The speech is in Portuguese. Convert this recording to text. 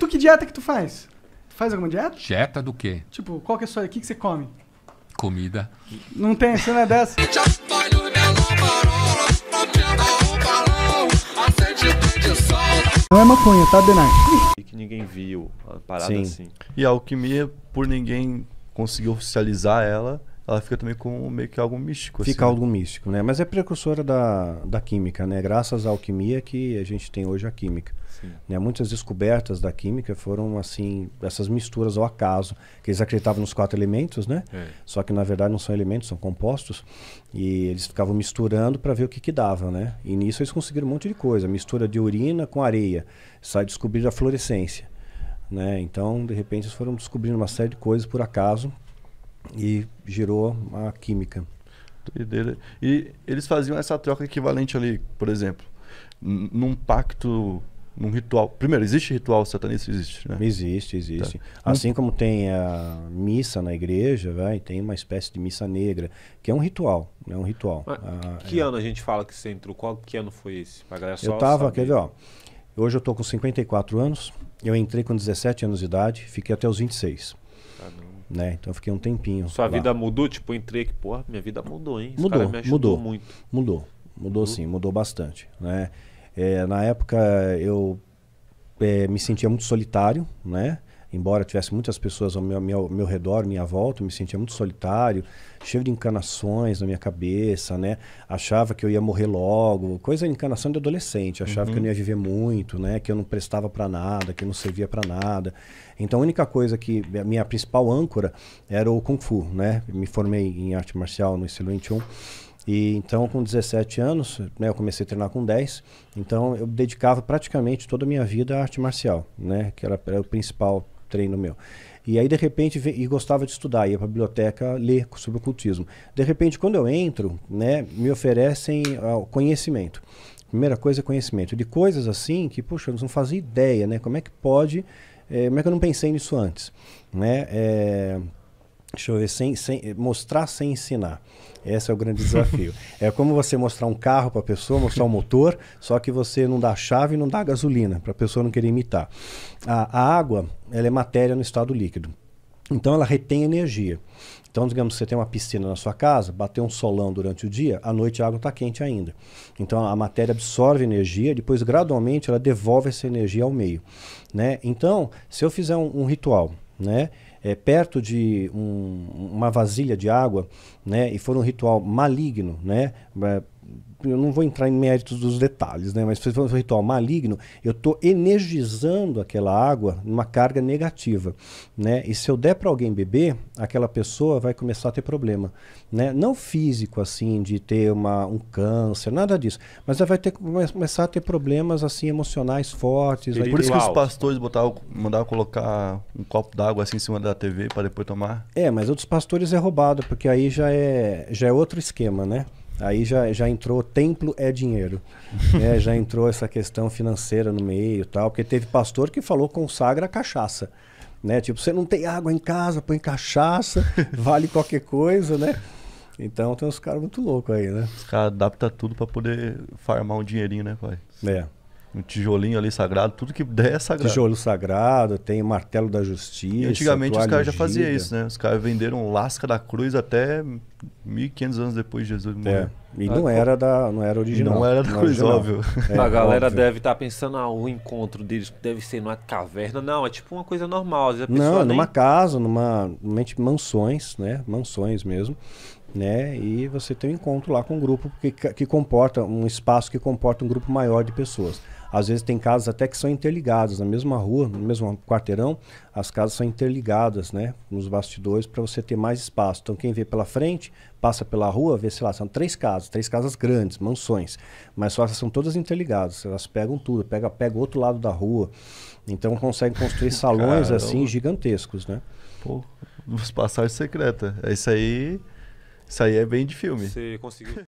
tu que dieta que tu faz? Tu faz alguma dieta? Dieta do quê? Tipo, qual que é a sua. O que, que você come? Comida. Não tem, você não é dessa. Não é maconha, tá, Denar? Que ninguém viu a parada Sim. assim. E a alquimia, por ninguém conseguir oficializar ela, ela fica também com meio que algo místico. Fica assim, né? algo né? místico, né? Mas é precursora da, da química, né? Graças à alquimia que a gente tem hoje a química. Né? Muitas descobertas da química foram, assim, essas misturas ao acaso, que eles acreditavam nos quatro elementos, né? É. Só que, na verdade, não são elementos, são compostos. E eles ficavam misturando para ver o que que dava, né? E nisso eles conseguiram um monte de coisa. Mistura de urina com areia. Sai descobrir a fluorescência. Né? Então, de repente, eles foram descobrindo uma série de coisas por acaso e gerou a química. E eles faziam essa troca equivalente ali, por exemplo, num pacto, num ritual. Primeiro, existe ritual satanista? Existe, né? Existe, existe. Tá. Assim como tem a missa na igreja, vai, tem uma espécie de missa negra, que é um ritual. É um ritual. Ah, que é. ano a gente fala que você entrou? Qual que ano foi esse? só eu tava, saber. quer ver, ó. Hoje eu tô com 54 anos, eu entrei com 17 anos de idade, fiquei até os 26. não né? Então eu fiquei um tempinho. Sua lá. vida mudou? Tipo, entrei aqui, porra, minha vida mudou, hein? Esse mudou, mudou muito. Mudou, mudou uhum. sim, mudou bastante, né? É, na época eu é, me sentia muito solitário, né? embora tivesse muitas pessoas ao meu, meu, meu redor, minha volta, eu me sentia muito solitário, cheio de encanações na minha cabeça, né? Achava que eu ia morrer logo, coisa de encanação de adolescente, achava uhum. que eu uhum. não ia viver muito, né? Que eu não prestava para nada, que eu não servia para nada. Então a única coisa que a minha principal âncora era o kung fu, né? Me formei em arte marcial no estilo 21. E então, com 17 anos, né, eu comecei a treinar com 10, então eu dedicava praticamente toda a minha vida à arte marcial, né, que era, era o principal treino meu. E aí, de repente, e gostava de estudar, ia para a biblioteca ler sobre ocultismo. De repente, quando eu entro, né, me oferecem ó, ah, conhecimento. Primeira coisa é conhecimento. De coisas assim que, puxa, eu não fazia ideia, né? Como é que pode. É, como é que eu não pensei nisso antes? Né? É, Deixa eu ver, sem, sem, mostrar sem ensinar. Esse é o grande desafio. é como você mostrar um carro para a pessoa, mostrar o um motor, só que você não dá chave e não dá gasolina, para a pessoa não querer imitar. A, a água, ela é matéria no estado líquido. Então ela retém energia. Então, digamos que você tem uma piscina na sua casa, bateu um solão durante o dia, à noite a água está quente ainda. Então, a matéria absorve energia, depois, gradualmente, ela devolve essa energia ao meio. Né? Então, se eu fizer um, um ritual, né? é, perto de um, uma vasilha de água, né? E foi um ritual maligno, né? É, eu não vou entrar em méritos dos detalhes, né? Mas for um ritual maligno, eu estou energizando aquela água numa carga negativa, né? E se eu der para alguém beber, aquela pessoa vai começar a ter problema, né? Não físico assim de ter uma, um câncer, nada disso, mas ela vai ter começar a ter problemas assim emocionais fortes. Aí, por isso que os pastores botavam, mandavam colocar um copo d'água assim em cima da TV para depois tomar. É, mas outros pastores é roubado porque aí já é já é outro esquema, né? Aí já, já entrou templo é dinheiro. Né? Já entrou essa questão financeira no meio e tal. Porque teve pastor que falou consagra a cachaça. Né? Tipo, você não tem água em casa, põe cachaça, vale qualquer coisa, né? Então tem uns caras muito loucos aí, né? Os caras adaptam tudo para poder farmar um dinheirinho, né, pai? É. Um tijolinho ali sagrado, tudo que der é sagrado. Tijolo sagrado, tem martelo da justiça. E antigamente os caras já faziam isso, né? Os caras venderam lasca da cruz até 1.500 anos depois de Jesus é. morrer. É. E não era da, não era original. Não era da coisa, óbvio. É, a galera óbvio. deve estar tá pensando, ah, o encontro deles deve ser numa caverna. Não, é tipo uma coisa normal. não, nem... numa casa, numa, normalmente mansões, né? Mansões mesmo. Né? E você tem um encontro lá com um grupo que, que comporta, um espaço que comporta um grupo maior de pessoas. Às vezes tem casas até que são interligadas, na mesma rua, no mesmo quarteirão, as casas são interligadas, né? Nos bastidores para você ter mais espaço. Então quem vê pela frente, passa pela rua, vê, sei lá, são três casas, três casas grandes, mansões. Mas só são todas interligadas, elas pegam tudo, pega, pega o outro lado da rua. Então conseguem construir salões assim, Caramba. assim gigantescos, né? Pô, passagem secreta. É isso aí. Isso aí é bem de filme. Você conseguiu.